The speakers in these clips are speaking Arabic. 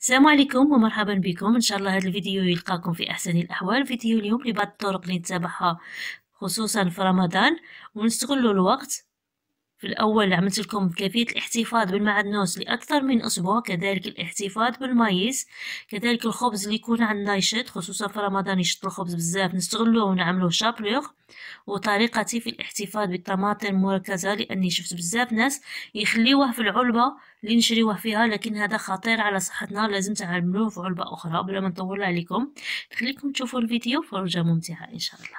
السلام عليكم ومرحبا بكم ان شاء الله هذا الفيديو يلقاكم في احسن الاحوال فيديو اليوم لبعض الطرق اللي نتبعها خصوصا في رمضان ونستغلوا الوقت في الأول عملت لكم كيفية الاحتفاظ بالمعدنوس لأكثر من أسبوع كذلك الاحتفاظ بالمايس كذلك الخبز اللي يكون عندنا يشد خصوصا في رمضان يشد الخبز بزاف نستغلوه ونعملوه شابلوغ وطريقتي في الاحتفاظ بالطماطم المركزة لأني شفت بزاف ناس يخليوه في العلبة اللي نشريوه فيها لكن هذا خطير على صحتنا لازم تعملوه في علبة أخرى بلا ما نطول عليكم نخليكم تشوفوا الفيديو فرجة ممتعة إن شاء الله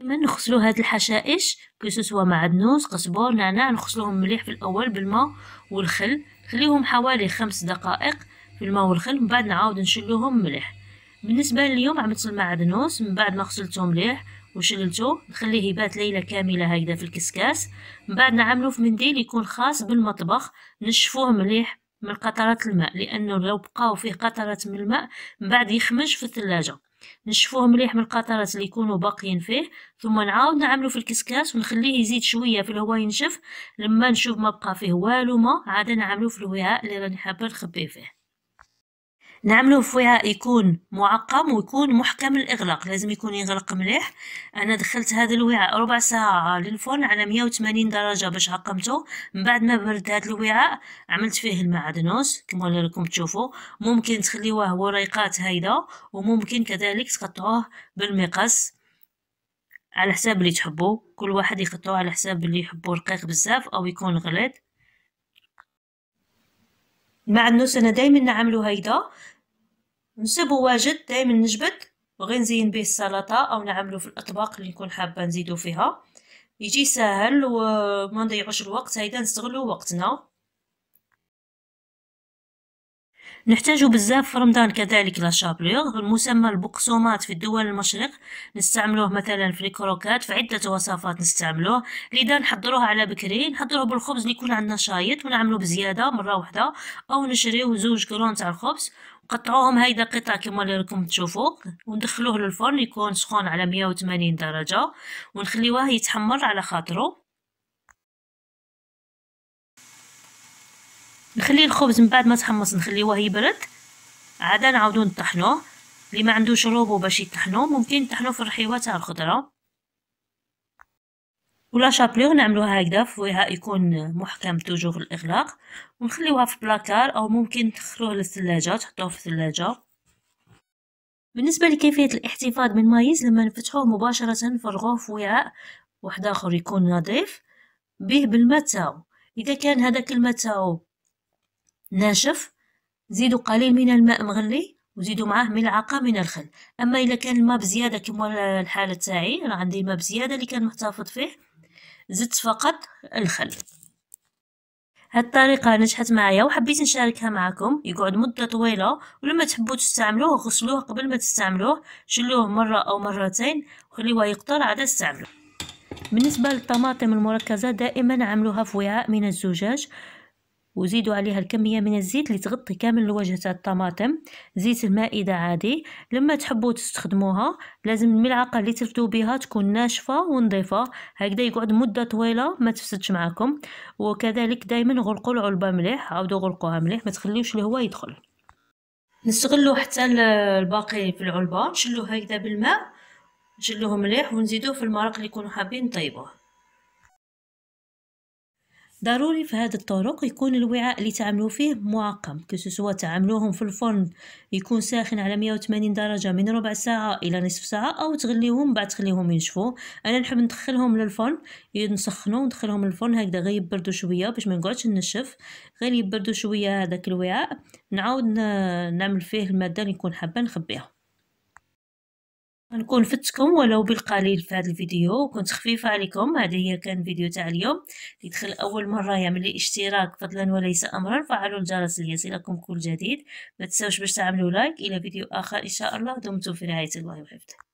ديما نغسلو هاد الحشائش كسوسوا معدنوس قزبر نعناع نغسلوهم مليح في الاول بالماء والخل خليهم حوالي خمس دقائق في الماء والخل من بعد نعاود نشلوهم مليح بالنسبه لليوم عملت المعدنوس من بعد ما غسلته مليح وشللته نخليه يبات ليله كامله هكذا في الكسكاس من بعد نعملو في منديل يكون خاص بالمطبخ نشفوه مليح من قطرات الماء لانه لو بقاو فيه قطرات من الماء من بعد يخمج في الثلاجه نشفوه مليح من القطرات اللي يكونوا باقيين فيه ثم نعاود نعملو في الكسكاس ونخليه يزيد شويه في الهواء ينشف لما نشوف ما بقى فيه والو ما عاد نعملو في الوعاء اللي راني حابه نخبيه فيه نعملوه فيها يكون معقم ويكون محكم الإغلاق لازم يكون يغلق مليح أنا دخلت هذا الوعاء ربع ساعة للفرن على 180 درجة باش عقمته من بعد ما برد هذا الوعاء عملت فيه المعدنوس كما راكم تشوفوا ممكن تخليوه وريقات هيدا وممكن كذلك تقطعوه بالمقص على حساب اللي تحبوا كل واحد يقطعوه على حساب اللي يحبوا رقيق بزاف او يكون غليظ مع النص أنا دايما نعملو هيدا نصيبو واجد دايما نجبد وغي نزين به السلطة أو نعملو في الأطباق اللي نكون حابة نزيدو فيها يجي ساهل وما نضيعوش الوقت هيدا نستغلو وقتنا نحتاجو بزاف في رمضان كذلك لا شابلوغ المسمى البقسومات في الدول المشرق نستعملوه مثلا في الكروكات في عدة وصفات نستعملوه لذا نحضروه على بكري نحضروه بالخبز اللي يكون عندنا شايط ونعملو بزيادة مرة واحدة أو نشريو زوج كرون تاع الخبز قطعوهم هيدا قطع كما اللي راكم تشوفوا وندخلوه للفرن يكون سخون على 180 درجة ونخليوه يتحمر على خاطرو نخلي الخبز من بعد ما تحمص نخليوه يبرد عاد نعاودو نطحنوه اللي ما عندوش روبو باش يطحنو ممكن نطحنو في الرحيوه تاع الخضره ولا شابليغ نعملوها هكذا في وعاء يكون محكم توجور الاغلاق ونخليوها في بلاكار او ممكن تدخلوه للثلاجه تحطوه في الثلاجه بالنسبه لكيفيه الاحتفاظ بالمايز لما نفتحوه مباشره نفرغوه في وعاء واحد اخر يكون نظيف به بالماء تاعو اذا كان هذاك الماء تاعو ناشف زيدوا قليل من الماء مغلي وزيدوا معاه ملعقه من الخل اما الا كان الماء بزياده كما الحاله تاعي انا عندي الماء بزياده اللي كان محتفظ فيه زدت فقط الخل هاد الطريقة نجحت معايا وحبيت نشاركها معكم يقعد مدة طويلة ولما تحبوا تستعملوه غسلوه قبل ما تستعملوه شلوه مرة أو مرتين وخليوه يقطر عاد استعملوه بالنسبة للطماطم المركزة دائما عملوها في وعاء من الزجاج وزيدوا عليها الكمية من الزيت اللي تغطي كامل الوجه تاع الطماطم زيت المائدة عادي لما تحبوا تستخدموها لازم الملعقة اللي تفدوا بها تكون ناشفة ونظيفة هكذا يقعد مدة طويلة ما تفسدش معكم وكذلك دائما غلقوا العلبة مليح عاودوا غلقوها مليح ما تخليوش الهواء يدخل نستغلوا حتى الباقي في العلبة نشلوا هكذا بالماء نشلوه مليح ونزيدوه في المرق اللي يكونوا حابين نطيبوه ضروري في هذا الطرق يكون الوعاء اللي تعملوا فيه معقم كسوسوا تعملوهم في الفرن يكون ساخن على 180 درجة من ربع ساعة إلى نصف ساعة أو تغليهم بعد تخليهم ينشفوا أنا نحب ندخلهم للفرن نسخنو ندخلهم للفرن هكذا غير يبردوا شوية باش ما نقعدش ننشف غير يبردوا شوية هذاك الوعاء نعاود نعمل فيه المادة اللي نكون حابة نخبيها نكون فتكم ولو بالقليل في هذا الفيديو وكنت خفيفه عليكم هذا هي كان فيديو تاع اليوم يدخل دخل اول مره يعمل لي اشتراك فضلا وليس امرا فعلوا الجرس ليصلكم كل جديد ما تنساوش باش تعملوا لايك الى فيديو اخر ان شاء الله دمتم في رعايه الله وحفظه